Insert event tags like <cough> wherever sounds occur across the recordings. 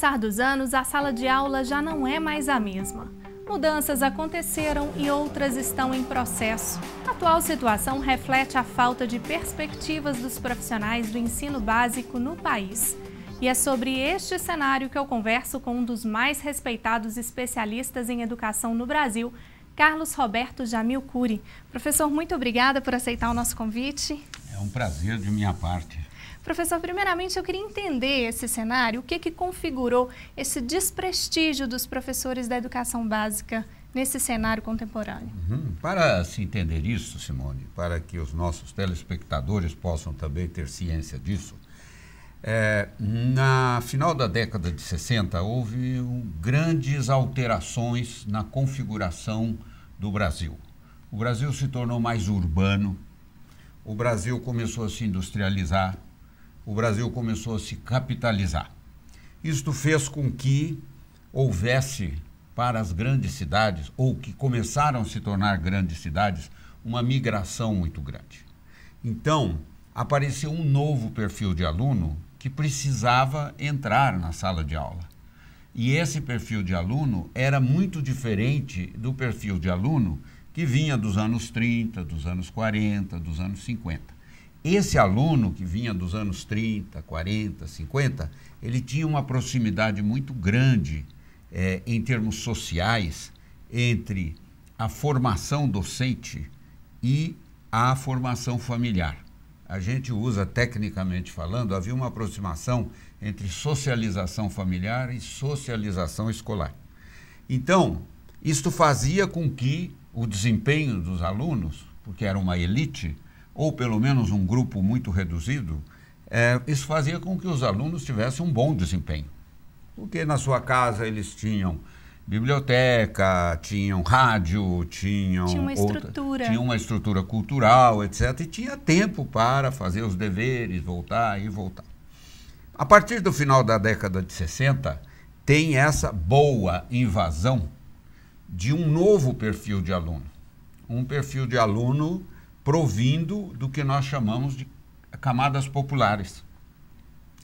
passar dos anos, a sala de aula já não é mais a mesma. Mudanças aconteceram e outras estão em processo. A atual situação reflete a falta de perspectivas dos profissionais do ensino básico no país. E é sobre este cenário que eu converso com um dos mais respeitados especialistas em educação no Brasil, Carlos Roberto Jamil Cury. Professor, muito obrigada por aceitar o nosso convite. É um prazer de minha parte. Professor, primeiramente eu queria entender esse cenário, o que, que configurou esse desprestígio dos professores da educação básica nesse cenário contemporâneo? Uhum. Para se entender isso, Simone, para que os nossos telespectadores possam também ter ciência disso, é, na final da década de 60 houve um, grandes alterações na configuração do Brasil. O Brasil se tornou mais urbano, o Brasil começou a se industrializar, o Brasil começou a se capitalizar. Isto fez com que houvesse para as grandes cidades, ou que começaram a se tornar grandes cidades, uma migração muito grande. Então, apareceu um novo perfil de aluno que precisava entrar na sala de aula. E esse perfil de aluno era muito diferente do perfil de aluno que vinha dos anos 30, dos anos 40, dos anos 50. Esse aluno que vinha dos anos 30, 40, 50, ele tinha uma proximidade muito grande é, em termos sociais entre a formação docente e a formação familiar. A gente usa, tecnicamente falando, havia uma aproximação entre socialização familiar e socialização escolar. Então, isto fazia com que o desempenho dos alunos, porque era uma elite, ou pelo menos um grupo muito reduzido, é, isso fazia com que os alunos tivessem um bom desempenho. Porque na sua casa eles tinham biblioteca, tinham rádio, tinham tinha uma estrutura, outra, tinha uma estrutura cultural, etc. E tinha tempo para fazer os deveres, voltar e voltar. A partir do final da década de 60, tem essa boa invasão de um novo perfil de aluno. Um perfil de aluno provindo do que nós chamamos de camadas populares.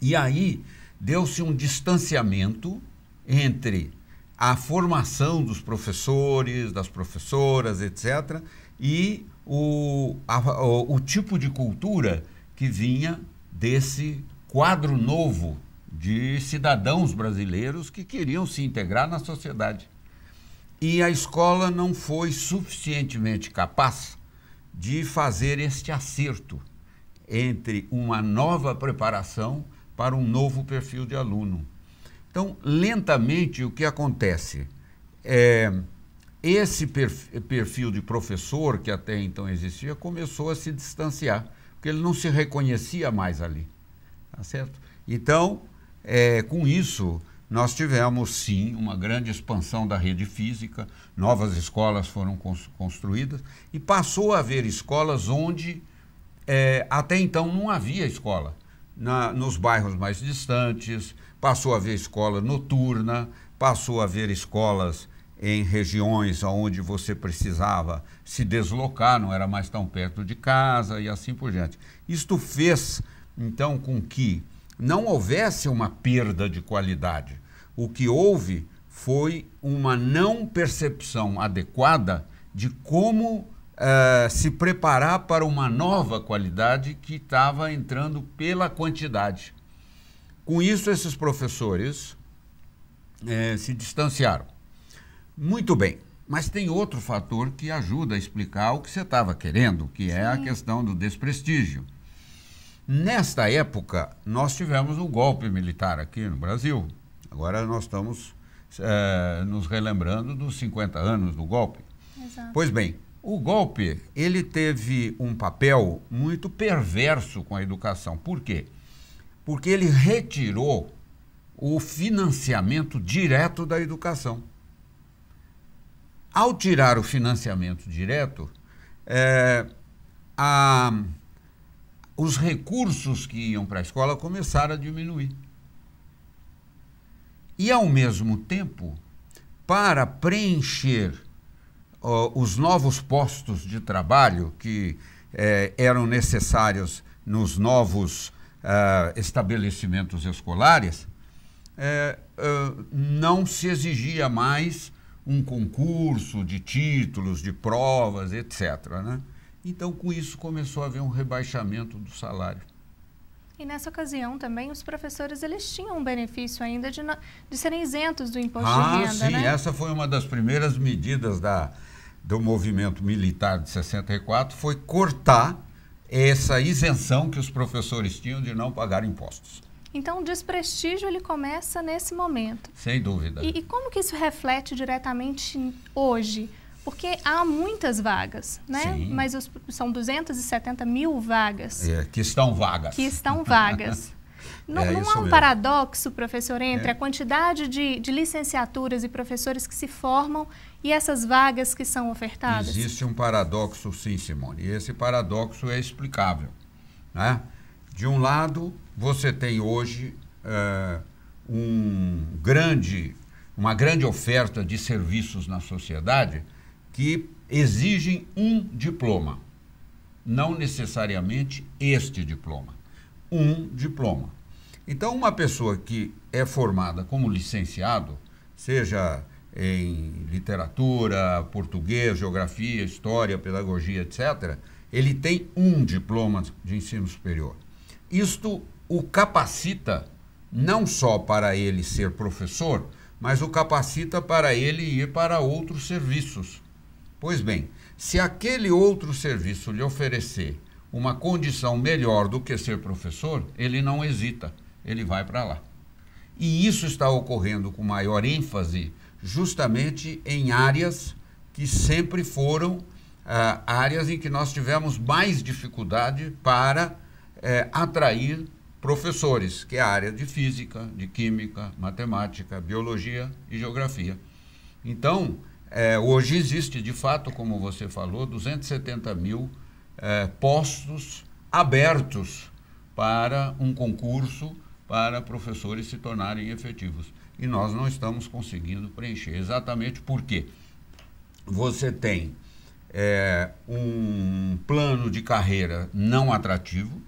E aí deu-se um distanciamento entre a formação dos professores, das professoras, etc., e o, a, o, o tipo de cultura que vinha desse quadro novo de cidadãos brasileiros que queriam se integrar na sociedade. E a escola não foi suficientemente capaz de fazer este acerto entre uma nova preparação para um novo perfil de aluno. Então, lentamente, o que acontece? É, esse perfil de professor, que até então existia, começou a se distanciar, porque ele não se reconhecia mais ali. Tá certo? Então, é, com isso, nós tivemos sim uma grande expansão da rede física, novas escolas foram construídas e passou a haver escolas onde é, até então não havia escola. Na, nos bairros mais distantes, passou a haver escola noturna, passou a haver escolas em regiões onde você precisava se deslocar, não era mais tão perto de casa e assim por diante. Isto fez, então, com que não houvesse uma perda de qualidade, o que houve foi uma não percepção adequada de como uh, se preparar para uma nova qualidade que estava entrando pela quantidade. Com isso, esses professores eh, se distanciaram. Muito bem, mas tem outro fator que ajuda a explicar o que você estava querendo, que Sim. é a questão do desprestígio. Nesta época, nós tivemos um golpe militar aqui no Brasil. Agora nós estamos é, nos relembrando dos 50 anos do golpe. Exato. Pois bem, o golpe ele teve um papel muito perverso com a educação. Por quê? Porque ele retirou o financiamento direto da educação. Ao tirar o financiamento direto, é, a, os recursos que iam para a escola começaram a diminuir. E, ao mesmo tempo, para preencher uh, os novos postos de trabalho que eh, eram necessários nos novos uh, estabelecimentos escolares, eh, uh, não se exigia mais um concurso de títulos, de provas, etc. Né? Então, com isso, começou a haver um rebaixamento do salário. E nessa ocasião também os professores eles tinham um benefício ainda de, de serem isentos do imposto ah, de renda. Sim, né? essa foi uma das primeiras medidas da, do movimento militar de 64, foi cortar essa isenção que os professores tinham de não pagar impostos. Então, o desprestígio ele começa nesse momento. Sem dúvida. E, e como que isso reflete diretamente hoje? porque há muitas vagas, né? Sim. Mas os, são 270 mil vagas. É, que estão vagas. Que estão vagas. <laughs> não, é, não há um mesmo. paradoxo, professor, entre é. a quantidade de, de, licenciaturas e professores que se formam e essas vagas que são ofertadas? Existe um paradoxo, sim, Simone. E esse paradoxo é explicável. Né? De um lado, você tem hoje eh, um grande, uma grande oferta de serviços na sociedade que exigem um diploma, não necessariamente este diploma, um diploma. Então, uma pessoa que é formada como licenciado, seja em literatura, português, geografia, história, pedagogia, etc., ele tem um diploma de ensino superior. Isto o capacita não só para ele ser professor, mas o capacita para ele ir para outros serviços Pois bem, se aquele outro serviço lhe oferecer uma condição melhor do que ser professor, ele não hesita, ele vai para lá. E isso está ocorrendo com maior ênfase justamente em áreas que sempre foram ah, áreas em que nós tivemos mais dificuldade para eh, atrair professores, que é a área de física, de química, matemática, biologia e geografia. Então, é, hoje existe, de fato, como você falou, 270 mil é, postos abertos para um concurso para professores se tornarem efetivos. E nós não estamos conseguindo preencher. Exatamente porque você tem é, um plano de carreira não atrativo,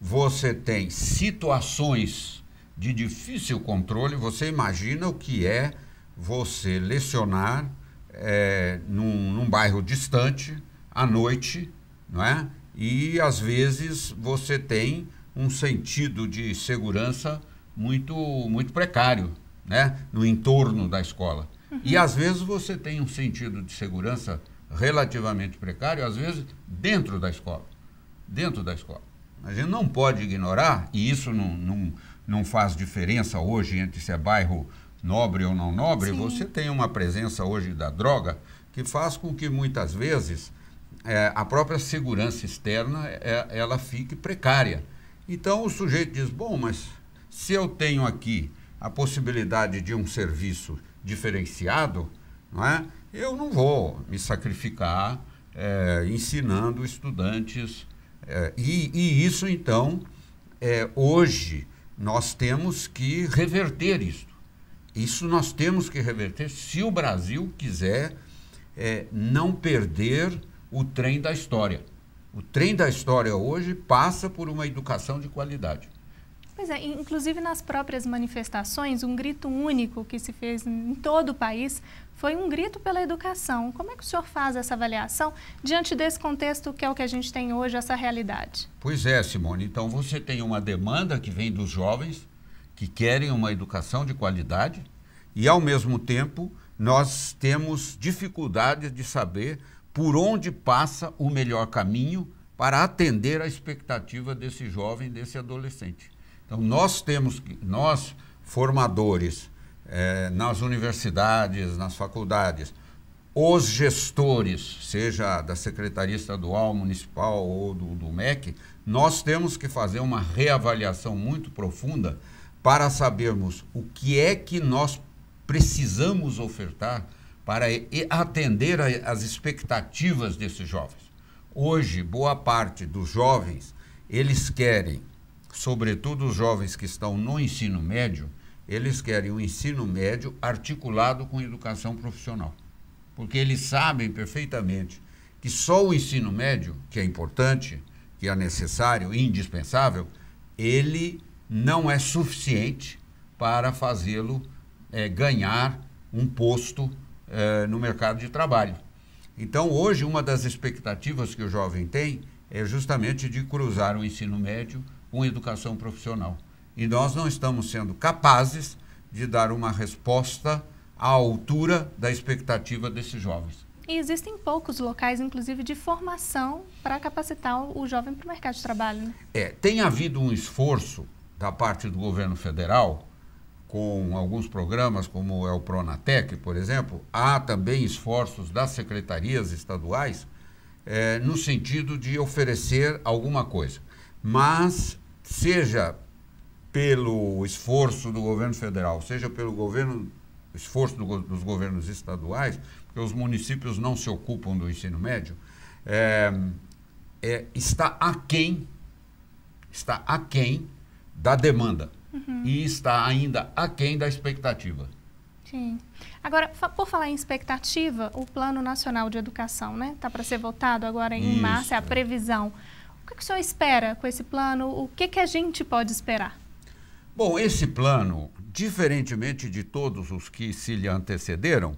você tem situações de difícil controle, você imagina o que é você lecionar é, num, num bairro distante, à noite, não é? E às vezes você tem um sentido de segurança muito, muito precário, né? No entorno da escola. Uhum. E às vezes você tem um sentido de segurança relativamente precário, às vezes dentro da escola. Dentro da escola. A gente não pode ignorar, e isso não, não, não faz diferença hoje entre se é bairro nobre ou não nobre, Sim. você tem uma presença hoje da droga que faz com que muitas vezes é, a própria segurança externa é, ela fique precária. Então o sujeito diz: bom, mas se eu tenho aqui a possibilidade de um serviço diferenciado, não é? eu não vou me sacrificar é, ensinando estudantes. É, e, e, isso, então, é, hoje nós temos que reverter isso. Isso nós temos que reverter se o Brasil quiser é, não perder o trem da história. O trem da história hoje passa por uma educação de qualidade. Pois é, inclusive nas próprias manifestações, um grito único que se fez em todo o país foi um grito pela educação. Como é que o senhor faz essa avaliação diante desse contexto que é o que a gente tem hoje, essa realidade? Pois é, Simone. Então você tem uma demanda que vem dos jovens, que querem uma educação de qualidade e, ao mesmo tempo, nós temos dificuldade de saber por onde passa o melhor caminho para atender à expectativa desse jovem, desse adolescente. Então, nós temos que, nós, formadores, eh, nas universidades, nas faculdades, os gestores, seja da Secretaria Estadual, Municipal ou do, do MEC, nós temos que fazer uma reavaliação muito profunda para sabermos o que é que nós precisamos ofertar para atender às expectativas desses jovens. Hoje, boa parte dos jovens, eles querem, sobretudo os jovens que estão no ensino médio, eles querem o um ensino médio articulado com educação profissional. Porque eles sabem perfeitamente que só o ensino médio, que é importante, que é necessário, indispensável, ele não é suficiente para fazê-lo é, ganhar um posto é, no mercado de trabalho. Então, hoje, uma das expectativas que o jovem tem é justamente de cruzar o ensino médio com educação profissional. E nós não estamos sendo capazes de dar uma resposta à altura da expectativa desses jovens. E existem poucos locais, inclusive, de formação para capacitar o jovem para o mercado de trabalho. Né? É, tem havido um esforço da parte do governo federal, com alguns programas, como é o Pronatec, por exemplo, há também esforços das secretarias estaduais é, no sentido de oferecer alguma coisa. Mas, seja pelo esforço do governo federal, seja pelo governo, esforço do, dos governos estaduais, porque os municípios não se ocupam do ensino médio, eh, é, está aquém, está aquém da demanda uhum. e está ainda aquém da expectativa. Sim. Agora, por falar em expectativa, o Plano Nacional de Educação, né? Está para ser votado agora em Isso. março, é a previsão. O que, que o senhor espera com esse plano? O que, que a gente pode esperar? Bom, esse plano, diferentemente de todos os que se lhe antecederam,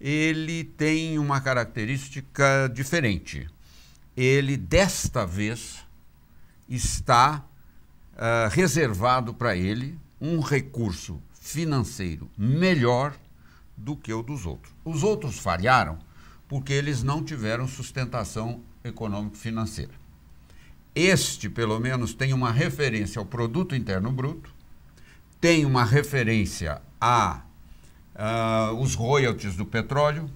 ele tem uma característica diferente. Ele, desta vez, está ah, reservado para ele um recurso financeiro melhor do que o dos outros. Os outros falharam porque eles não tiveram sustentação econômico-financeira. Este, pelo menos, tem uma referência ao produto interno bruto, tem uma referência a uh, os royalties do petróleo,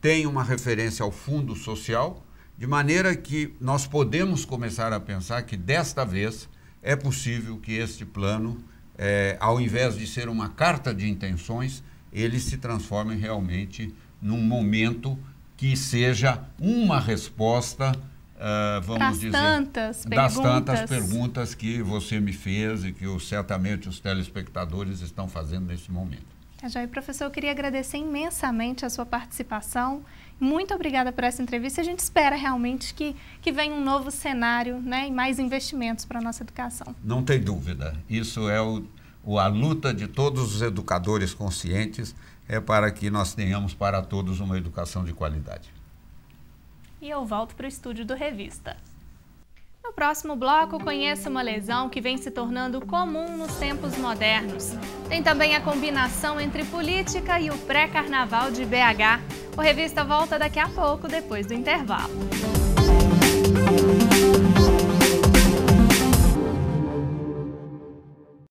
tem uma referência ao fundo social, de maneira que nós podemos começar a pensar que desta vez é possível que este plano, é, ao invés de ser uma carta de intenções, ele se transforme realmente num momento que seja uma resposta, uh, vamos das dizer, tantas das tantas perguntas que você me fez e que eu, certamente os telespectadores estão fazendo nesse momento. e tá professor, eu queria agradecer imensamente a sua participação. Muito obrigada por essa entrevista. A gente espera realmente que, que venha um novo cenário né, e mais investimentos para a nossa educação. Não tem dúvida. Isso é o, o, a luta de todos os educadores conscientes é para que nós tenhamos para todos uma educação de qualidade. E eu volto para o estúdio do Revista. No próximo bloco, conheça uma lesão que vem se tornando comum nos tempos modernos. Tem também a combinação entre política e o pré-carnaval de BH. O Revista volta daqui a pouco, depois do intervalo.